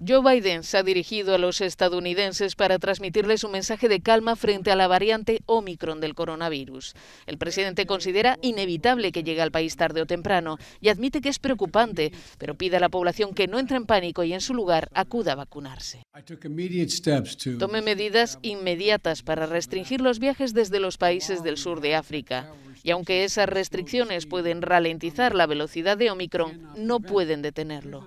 Joe Biden se ha dirigido a los estadounidenses para transmitirles un mensaje de calma frente a la variante Omicron del coronavirus. El presidente considera inevitable que llegue al país tarde o temprano y admite que es preocupante, pero pide a la población que no entre en pánico y en su lugar acuda a vacunarse. Tome medidas inmediatas para restringir los viajes desde los países del sur de África. Y aunque esas restricciones pueden ralentizar la velocidad de Omicron, no pueden detenerlo.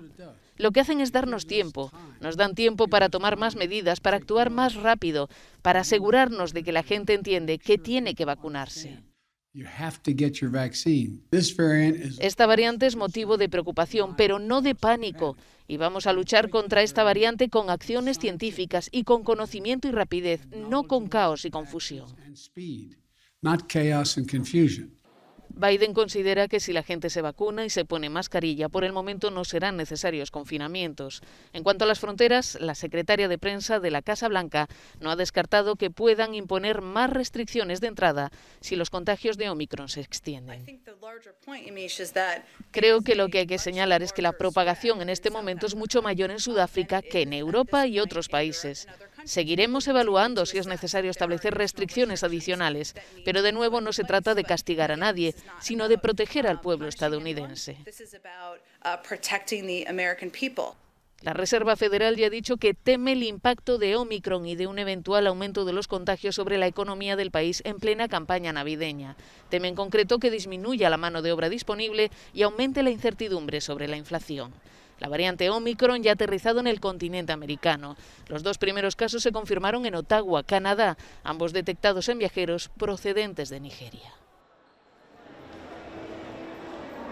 Lo que hacen es darnos tiempo, nos dan tiempo para tomar más medidas, para actuar más rápido, para asegurarnos de que la gente entiende que tiene que vacunarse. Esta variante es motivo de preocupación, pero no de pánico, y vamos a luchar contra esta variante con acciones científicas y con conocimiento y rapidez, no con caos y confusión. Biden considera que si la gente se vacuna y se pone mascarilla, por el momento no serán necesarios confinamientos. En cuanto a las fronteras, la secretaria de prensa de la Casa Blanca no ha descartado que puedan imponer más restricciones de entrada si los contagios de Omicron se extienden. Creo que lo que hay que señalar es que la propagación en este momento es mucho mayor en Sudáfrica que en Europa y otros países. Seguiremos evaluando si es necesario establecer restricciones adicionales, pero de nuevo no se trata de castigar a nadie, sino de proteger al pueblo estadounidense. Uh, la Reserva Federal ya ha dicho que teme el impacto de Omicron y de un eventual aumento de los contagios sobre la economía del país en plena campaña navideña. Teme en concreto que disminuya la mano de obra disponible y aumente la incertidumbre sobre la inflación la variante Omicron ya aterrizado en el continente americano. Los dos primeros casos se confirmaron en Ottawa, Canadá, ambos detectados en viajeros procedentes de Nigeria.